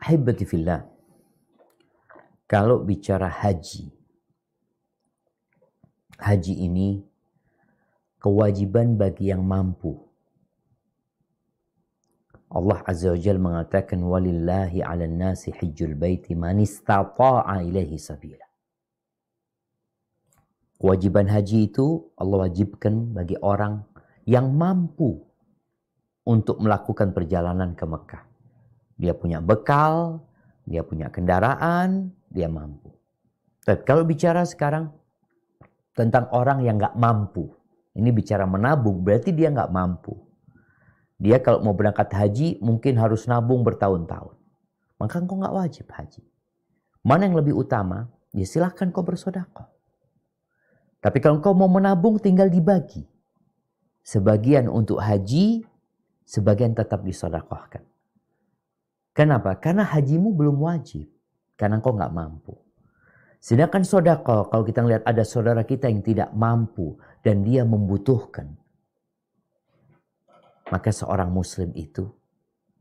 ahibati fillah. Kalau bicara haji, haji ini kewajiban bagi yang mampu. Allah Azza wa Jal mengatakan walillahi ala nasi hijjul baiti man istata'a ilaihi sabila. Kewajiban haji itu Allah wajibkan bagi orang yang mampu untuk melakukan perjalanan ke Mekah. Dia punya bekal, dia punya kendaraan, dia mampu. Tapi kalau bicara sekarang tentang orang yang nggak mampu, ini bicara menabung berarti dia nggak mampu. Dia kalau mau berangkat haji mungkin harus nabung bertahun-tahun. Maka engkau nggak wajib haji. Mana yang lebih utama? Ya silahkan kau bersodakoh. Tapi kalau engkau mau menabung tinggal dibagi. Sebagian untuk haji, sebagian tetap disodakohkan. Kenapa? Karena hajimu belum wajib. Karena kau nggak mampu. Sedangkan sodako, kalau kita lihat ada saudara kita yang tidak mampu dan dia membutuhkan. Maka seorang muslim itu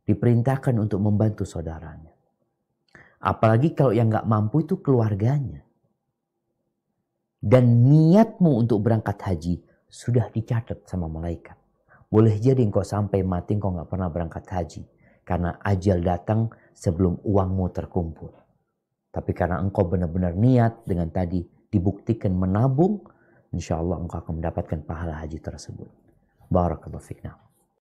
diperintahkan untuk membantu saudaranya. Apalagi kalau yang nggak mampu itu keluarganya. Dan niatmu untuk berangkat haji sudah dicatat sama malaikat. Boleh jadi engkau sampai mati engkau nggak pernah berangkat haji karena ajal datang sebelum uangmu terkumpul. Tapi karena engkau benar-benar niat dengan tadi dibuktikan menabung, insya Allah engkau akan mendapatkan pahala haji tersebut. Barakallahu fiqnah.